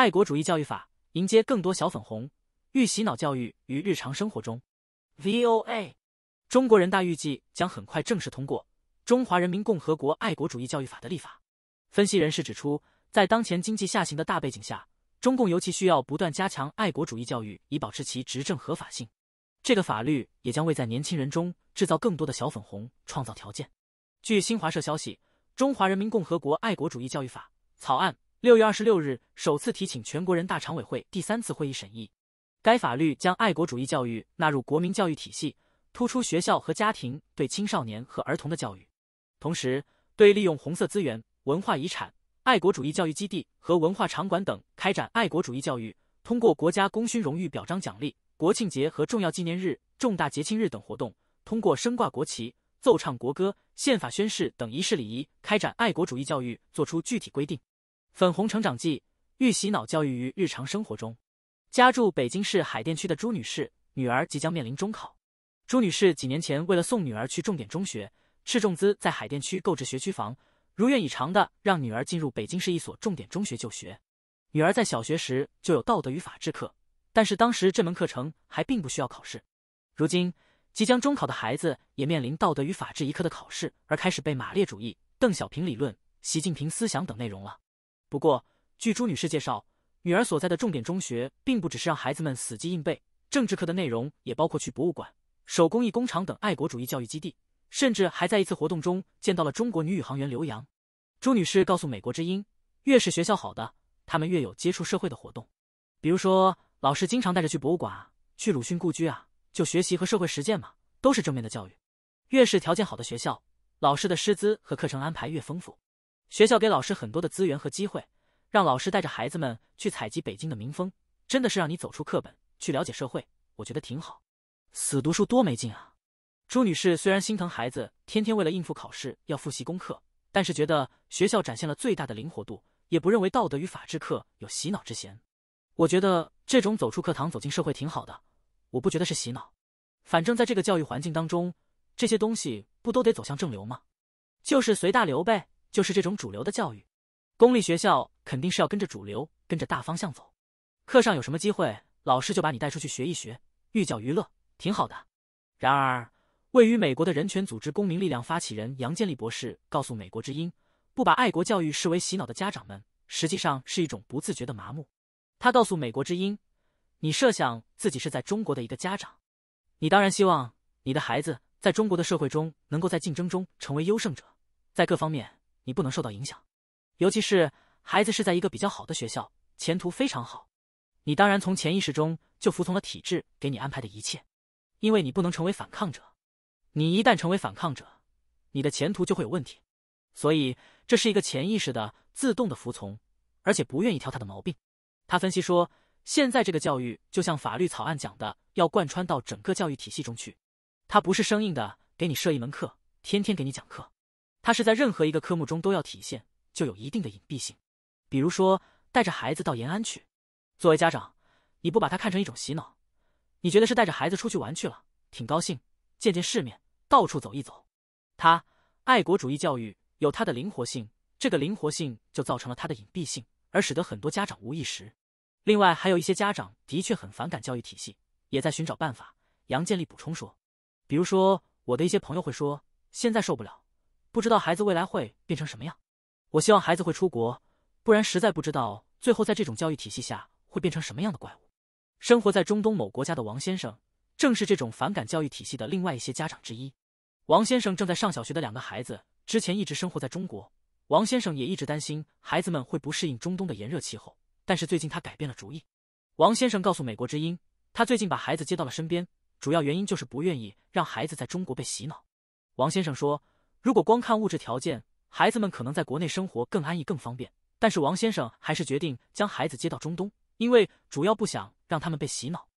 爱国主义教育法迎接更多小粉红，欲洗脑教育于日常生活中。VOA，中国人大预计将很快正式通过《中华人民共和国爱国主义教育法》的立法。分析人士指出，在当前经济下行的大背景下，中共尤其需要不断加强爱国主义教育，以保持其执政合法性。这个法律也将为在年轻人中制造更多的小粉红创造条件。据新华社消息，《中华人民共和国爱国主义教育法》草案。六月二十六日，首次提请全国人大常委会第三次会议审议。该法律将爱国主义教育纳入国民教育体系，突出学校和家庭对青少年和儿童的教育。同时，对利用红色资源、文化遗产、爱国主义教育基地和文化场馆等开展爱国主义教育，通过国家功勋荣誉表彰奖励、国庆节和重要纪念日、重大节庆日等活动，通过升挂国旗、奏唱国歌、宪法宣誓等仪式礼仪开展爱国主义教育，作出具体规定。粉红成长记》，预洗脑教育于日常生活中。家住北京市海淀区的朱女士，女儿即将面临中考。朱女士几年前为了送女儿去重点中学，斥重资在海淀区购置学区房，如愿以偿的让女儿进入北京市一所重点中学就学。女儿在小学时就有道德与法治课，但是当时这门课程还并不需要考试。如今即将中考的孩子也面临道德与法治一科的考试，而开始背马列主义、邓小平理论、习近平思想等内容了。不过，据朱女士介绍，女儿所在的重点中学并不只是让孩子们死记硬背，政治课的内容也包括去博物馆、手工艺工厂等爱国主义教育基地，甚至还在一次活动中见到了中国女宇航员刘洋。朱女士告诉《美国之音》，越是学校好的，他们越有接触社会的活动，比如说老师经常带着去博物馆、去鲁迅故居啊，就学习和社会实践嘛，都是正面的教育。越是条件好的学校，老师的师资和课程安排越丰富。学校给老师很多的资源和机会，让老师带着孩子们去采集北京的民风，真的是让你走出课本去了解社会，我觉得挺好。死读书多没劲啊！朱女士虽然心疼孩子，天天为了应付考试要复习功课，但是觉得学校展现了最大的灵活度，也不认为道德与法治课有洗脑之嫌。我觉得这种走出课堂、走进社会挺好的，我不觉得是洗脑。反正在这个教育环境当中，这些东西不都得走向正流吗？就是随大流呗。就是这种主流的教育，公立学校肯定是要跟着主流、跟着大方向走。课上有什么机会，老师就把你带出去学一学，寓教于乐，挺好的。然而，位于美国的人权组织公民力量发起人杨建立博士告诉《美国之音》，不把爱国教育视为洗脑的家长们，实际上是一种不自觉的麻木。他告诉《美国之音》，你设想自己是在中国的一个家长，你当然希望你的孩子在中国的社会中能够在竞争中成为优胜者，在各方面。你不能受到影响，尤其是孩子是在一个比较好的学校，前途非常好。你当然从潜意识中就服从了体制给你安排的一切，因为你不能成为反抗者。你一旦成为反抗者，你的前途就会有问题。所以这是一个潜意识的自动的服从，而且不愿意挑他的毛病。他分析说，现在这个教育就像法律草案讲的，要贯穿到整个教育体系中去，他不是生硬的给你设一门课，天天给你讲课。他是在任何一个科目中都要体现，就有一定的隐蔽性。比如说，带着孩子到延安去，作为家长，你不把他看成一种洗脑，你觉得是带着孩子出去玩去了，挺高兴，见见世面，到处走一走。他爱国主义教育有他的灵活性，这个灵活性就造成了他的隐蔽性，而使得很多家长无意识。另外，还有一些家长的确很反感教育体系，也在寻找办法。杨建立补充说，比如说，我的一些朋友会说，现在受不了。不知道孩子未来会变成什么样，我希望孩子会出国，不然实在不知道最后在这种教育体系下会变成什么样的怪物。生活在中东某国家的王先生，正是这种反感教育体系的另外一些家长之一。王先生正在上小学的两个孩子之前一直生活在中国，王先生也一直担心孩子们会不适应中东的炎热气候。但是最近他改变了主意。王先生告诉美国之音，他最近把孩子接到了身边，主要原因就是不愿意让孩子在中国被洗脑。王先生说。如果光看物质条件，孩子们可能在国内生活更安逸、更方便。但是王先生还是决定将孩子接到中东，因为主要不想让他们被洗脑。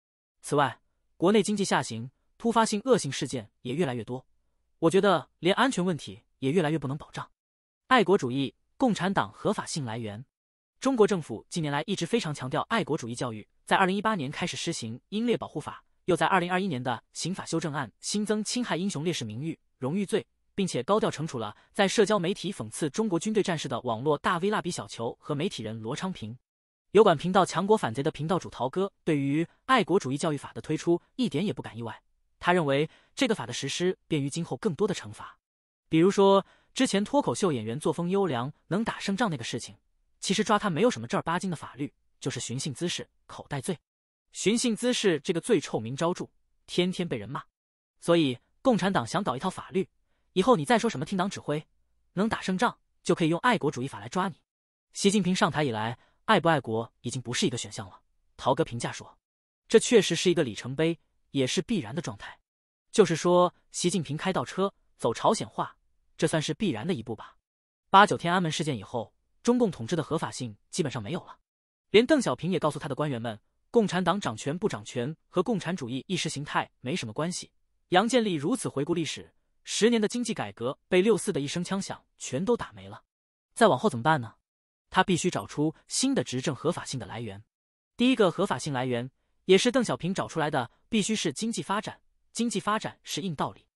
此外，国内经济下行，突发性恶性事件也越来越多。我觉得连安全问题也越来越不能保障。爱国主义，共产党合法性来源。中国政府近年来一直非常强调爱国主义教育，在二零一八年开始施行《英烈保护法》，又在二零二一年的刑法修正案新增侵害英雄烈士名誉、荣誉罪。并且高调惩处了在社交媒体讽刺中国军队战士的网络大 V 蜡笔小球和媒体人罗昌平。有管频道强国反贼的频道主陶哥对于爱国主义教育法的推出一点也不感意外，他认为这个法的实施便于今后更多的惩罚。比如说之前脱口秀演员作风优良能打胜仗那个事情，其实抓他没有什么正儿八经的法律，就是寻衅滋事口袋罪。寻衅滋事这个罪臭名昭著，天天被人骂，所以共产党想搞一套法律。以后你再说什么听党指挥，能打胜仗，就可以用爱国主义法来抓你。习近平上台以来，爱不爱国已经不是一个选项了。陶哥评价说，这确实是一个里程碑，也是必然的状态。就是说，习近平开倒车，走朝鲜化，这算是必然的一步吧？八九天安门事件以后，中共统治的合法性基本上没有了。连邓小平也告诉他的官员们，共产党掌权不掌权和共产主义意识形态没什么关系。杨建立如此回顾历史。十年的经济改革被六四的一声枪响全都打没了，再往后怎么办呢？他必须找出新的执政合法性的来源。第一个合法性来源，也是邓小平找出来的，必须是经济发展，经济发展是硬道理，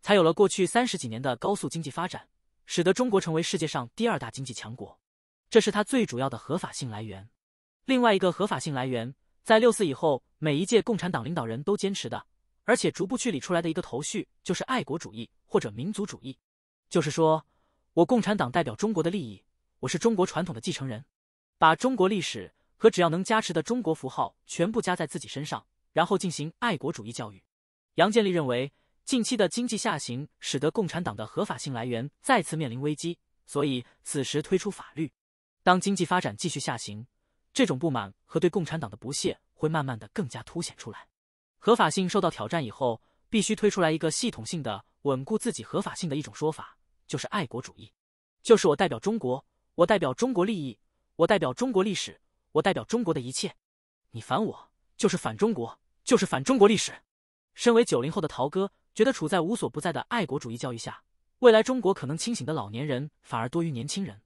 才有了过去三十几年的高速经济发展，使得中国成为世界上第二大经济强国，这是他最主要的合法性来源。另外一个合法性来源，在六四以后每一届共产党领导人都坚持的。而且逐步去理出来的一个头绪就是爱国主义或者民族主义，就是说，我共产党代表中国的利益，我是中国传统的继承人，把中国历史和只要能加持的中国符号全部加在自己身上，然后进行爱国主义教育。杨建立认为，近期的经济下行使得共产党的合法性来源再次面临危机，所以此时推出法律。当经济发展继续下行，这种不满和对共产党的不屑会慢慢的更加凸显出来。合法性受到挑战以后，必须推出来一个系统性的稳固自己合法性的一种说法，就是爱国主义，就是我代表中国，我代表中国利益，我代表中国历史，我代表中国的一切。你反我，就是反中国，就是反中国历史。身为九零后的陶哥，觉得处在无所不在的爱国主义教育下，未来中国可能清醒的老年人反而多于年轻人。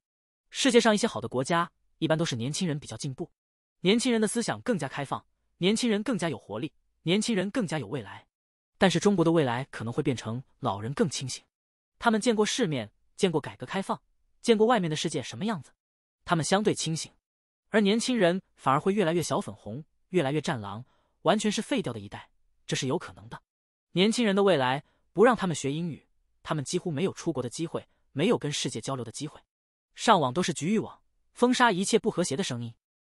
世界上一些好的国家，一般都是年轻人比较进步，年轻人的思想更加开放，年轻人更加有活力。年轻人更加有未来，但是中国的未来可能会变成老人更清醒，他们见过世面，见过改革开放，见过外面的世界什么样子，他们相对清醒，而年轻人反而会越来越小粉红，越来越战狼，完全是废掉的一代，这是有可能的。年轻人的未来不让他们学英语，他们几乎没有出国的机会，没有跟世界交流的机会，上网都是局域网，封杀一切不和谐的声音，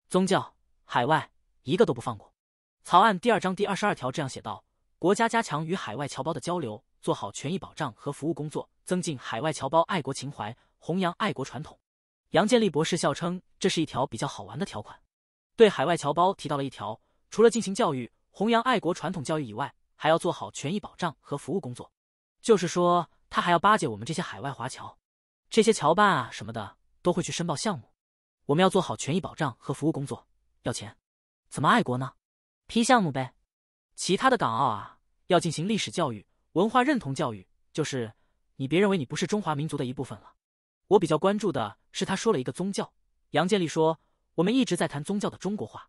宗教海外一个都不放过。草案第二章第二十二条这样写道：国家加强与海外侨胞的交流，做好权益保障和服务工作，增进海外侨胞爱国情怀，弘扬爱国传统。杨建立博士笑称，这是一条比较好玩的条款。对海外侨胞提到了一条，除了进行教育、弘扬爱国传统教育以外，还要做好权益保障和服务工作。就是说，他还要巴结我们这些海外华侨、这些侨办啊什么的，都会去申报项目。我们要做好权益保障和服务工作，要钱，怎么爱国呢？踢项目呗，其他的港澳啊，要进行历史教育、文化认同教育，就是你别认为你不是中华民族的一部分了。我比较关注的是他说了一个宗教，杨建立说我们一直在谈宗教的中国化。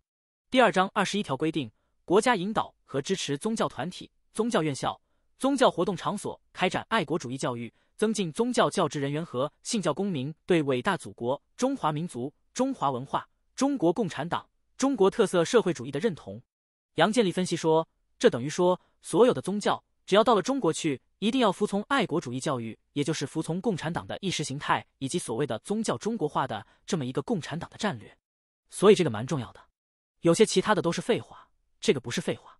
第二章二十一条规定，国家引导和支持宗教团体、宗教院校、宗教活动场所开展爱国主义教育，增进宗教教职人员和信教公民对伟大祖国、中华民族、中华文化、中国共产党、中国特色社会主义的认同。杨建立分析说，这等于说，所有的宗教只要到了中国去，一定要服从爱国主义教育，也就是服从共产党的意识形态，以及所谓的宗教中国化的这么一个共产党的战略。所以这个蛮重要的，有些其他的都是废话，这个不是废话。